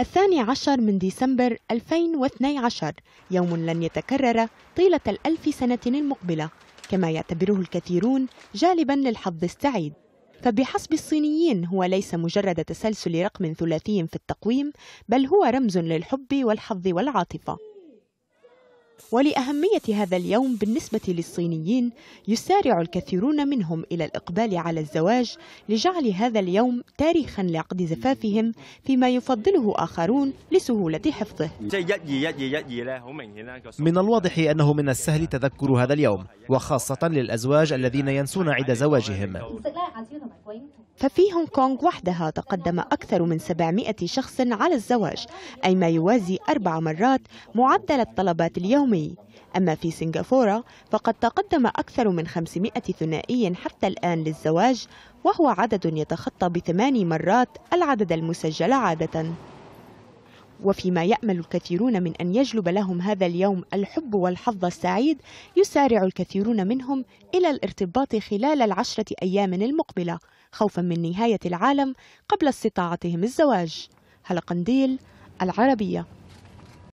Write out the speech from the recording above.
الثاني عشر من ديسمبر 2012 يوم لن يتكرر طيلة الألف سنة المقبلة كما يعتبره الكثيرون جالبا للحظ السعيد فبحسب الصينيين هو ليس مجرد تسلسل رقم ثلاثي في التقويم بل هو رمز للحب والحظ والعاطفه ولأهمية هذا اليوم بالنسبة للصينيين يسارع الكثيرون منهم إلى الإقبال على الزواج لجعل هذا اليوم تاريخا لعقد زفافهم فيما يفضله آخرون لسهولة حفظه من الواضح أنه من السهل تذكر هذا اليوم وخاصة للأزواج الذين ينسون عيد زواجهم ففي هونغ كونغ وحدها تقدم أكثر من 700 شخص على الزواج أي ما يوازي أربع مرات معدل الطلبات اليومي أما في سنغافورة فقد تقدم أكثر من 500 ثنائي حتى الآن للزواج وهو عدد يتخطى بثماني مرات العدد المسجل عادةً وفيما يأمل الكثيرون من أن يجلب لهم هذا اليوم الحب والحظ السعيد يسارع الكثيرون منهم إلى الارتباط خلال العشرة أيام المقبلة خوفا من نهاية العالم قبل استطاعتهم الزواج هلقنديل العربية